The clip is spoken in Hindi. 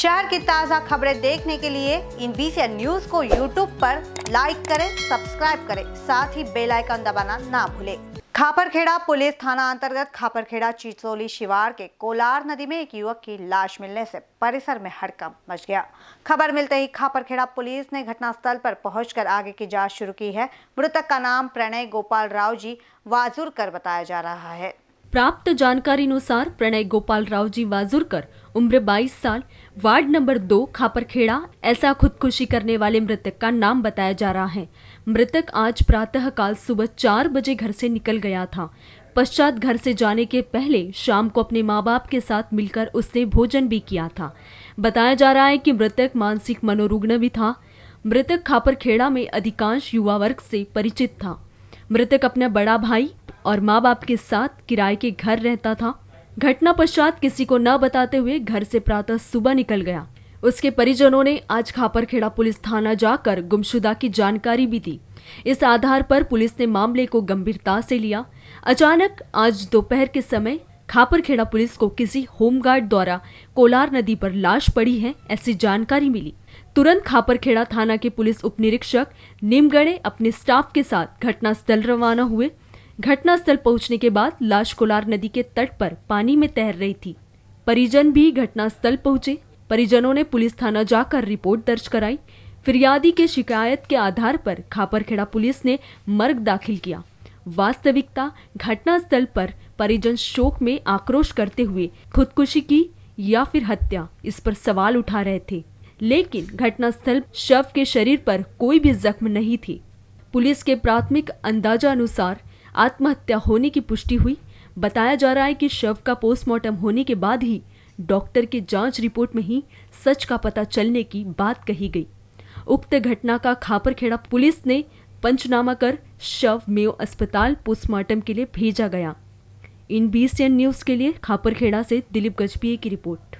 शहर की ताज़ा खबरें देखने के लिए इन बीसी न्यूज को यूट्यूब पर लाइक करें सब्सक्राइब करें साथ ही बेल आइकन दबाना ना भूलें खापरखेड़ा पुलिस थाना अंतर्गत खापरखेड़ा चिचोली शिवार के कोलार नदी में एक युवक की लाश मिलने से परिसर में हड़कंप मच गया खबर मिलते ही खापरखेड़ा पुलिस ने घटनास्थल पर पहुंचकर आगे की जांच शुरू की है मृतक का नाम प्रणय गोपाल राव जी वाजुरकर बताया जा रहा है प्राप्त जानकारी अनुसार प्रणय गोपाल राव जी वाजुरकर उम्र 22 साल वार्ड नंबर दो खापरखेड़ा ऐसा खुदकुशी करने वाले मृतक का नाम बताया जा रहा है मृतक आज प्रातःकाल सुबह चार बजे घर से निकल गया था पश्चात घर से जाने के पहले शाम को अपने माँ बाप के साथ मिलकर उसने भोजन भी किया था बताया जा रहा है कि मृतक मानसिक मनोरुग्ण भी था मृतक खापरखेड़ा में अधिकांश युवा वर्ग से परिचित था मृतक अपने बड़ा भाई और माँ बाप के साथ किराए के घर रहता था घटना पश्चात किसी को न बताते हुए घर से प्रातः सुबह निकल गया उसके परिजनों ने आज खापरखेड़ा पुलिस थाना जाकर गुमशुदा की जानकारी भी दी इस आधार पर पुलिस ने मामले को गंभीरता से लिया अचानक आज दोपहर के समय खापरखेड़ा पुलिस को किसी होमगार्ड द्वारा कोलार नदी पर लाश पड़ी है ऐसी जानकारी मिली तुरंत खापरखेड़ा थाना के पुलिस उप निरीक्षक निमगढ़े अपने स्टाफ के साथ घटनास्थल रवाना हुए घटनास्थल पहुंचने के बाद लाश कोलार नदी के तट पर पानी में तैर रही थी परिजन भी घटनास्थल पहुंचे परिजनों ने पुलिस थाना जाकर रिपोर्ट दर्ज कराई फिरियादी के शिकायत के आधार पर खापरखेड़ा पुलिस ने मर्ग दाखिल किया वास्तविकता घटनास्थल पर परिजन शोक में आक्रोश करते हुए खुदकुशी की या फिर हत्या इस पर सवाल उठा रहे थे लेकिन घटनास्थल शव के शरीर पर कोई भी जख्म नहीं थी पुलिस के प्राथमिक अंदाजा अनुसार आत्महत्या होने की पुष्टि हुई बताया जा रहा है कि शव का पोस्टमार्टम होने के बाद ही डॉक्टर की जांच रिपोर्ट में ही सच का पता चलने की बात कही गई उक्त घटना का खापरखेड़ा पुलिस ने पंचनामा कर शव मेयो अस्पताल पोस्टमार्टम के लिए भेजा गया इन बीसीएन न्यूज के लिए खापरखेड़ा से दिलीप गजपीय की रिपोर्ट